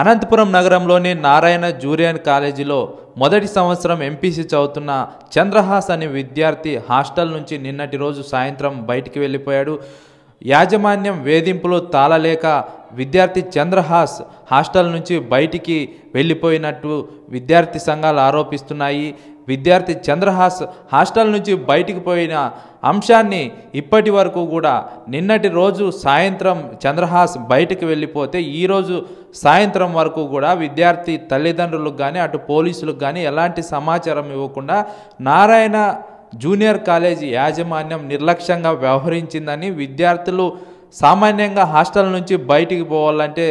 అనంతపురం నగరంలోని నారాయణ జూరియన్ కాలేజీలో మొదటి సంవత్సరం ఎంపీసీ చదువుతున్న చంద్రహాస్ అనే విద్యార్థి హాస్టల్ నుంచి నిన్నటి రోజు సాయంత్రం బయటికి వెళ్ళిపోయాడు యాజమాన్యం వేధింపులు తాళలేక విద్యార్థి చంద్రహాస్ హాస్టల్ నుంచి బయటికి వెళ్ళిపోయినట్టు విద్యార్థి సంఘాలు ఆరోపిస్తున్నాయి విద్యార్థి చంద్రహాస్ హాస్టల్ నుంచి బయటికి పోయిన అంశాన్ని ఇప్పటి వరకు కూడా నిన్నటి రోజు సాయంత్రం చంద్రహాస్ బయటకు వెళ్ళిపోతే ఈరోజు సాయంత్రం వరకు కూడా విద్యార్థి తల్లిదండ్రులకు కానీ అటు పోలీసులకు కానీ ఎలాంటి సమాచారం ఇవ్వకుండా నారాయణ జూనియర్ కాలేజీ యాజమాన్యం నిర్లక్ష్యంగా వ్యవహరించిందని విద్యార్థులు సామాన్యంగా హాస్టల్ నుంచి బయటికి పోవాలంటే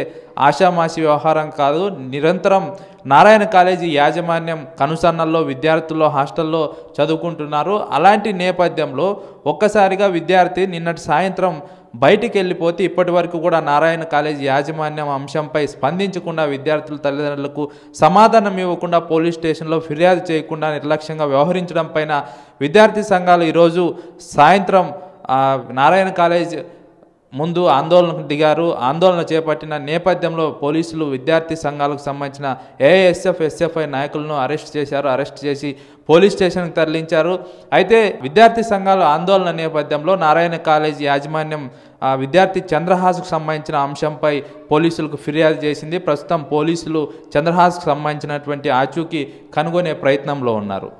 ఆషామాషి వ్యవహారం కాదు నిరంతరం నారాయణ కాలేజీ యాజమాన్యం కనుసన్నల్లో విద్యార్థుల్లో హాస్టల్లో చదువుకుంటున్నారు అలాంటి నేపథ్యంలో ఒక్కసారిగా విద్యార్థి నిన్నటి సాయంత్రం బయటికి వెళ్ళిపోతే ఇప్పటి వరకు కూడా నారాయణ కాలేజీ యాజమాన్యం అంశంపై స్పందించకుండా విద్యార్థుల తల్లిదండ్రులకు సమాధానం ఇవ్వకుండా పోలీస్ స్టేషన్లో ఫిర్యాదు చేయకుండా నిర్లక్ష్యంగా వ్యవహరించడం పైన విద్యార్థి సంఘాలు ఈరోజు సాయంత్రం నారాయణ కాలేజ్ ముందు ఆందోళనకు దిగారు ఆందోళన చేపట్టిన నేపథ్యంలో పోలీసులు విద్యార్థి సంఘాలకు సంబంధించిన ఏఎస్ఎఫ్ ఎస్ఎఫ్ఐ నాయకులను అరెస్ట్ చేశారు అరెస్ట్ చేసి పోలీస్ స్టేషన్కి తరలించారు అయితే విద్యార్థి సంఘాల ఆందోళన నేపథ్యంలో నారాయణ కాలేజ్ యాజమాన్యం విద్యార్థి చంద్రహాస్కు సంబంధించిన అంశంపై పోలీసులకు ఫిర్యాదు చేసింది ప్రస్తుతం పోలీసులు చంద్రహాస్కు సంబంధించినటువంటి ఆచూకీ కనుగొనే ప్రయత్నంలో ఉన్నారు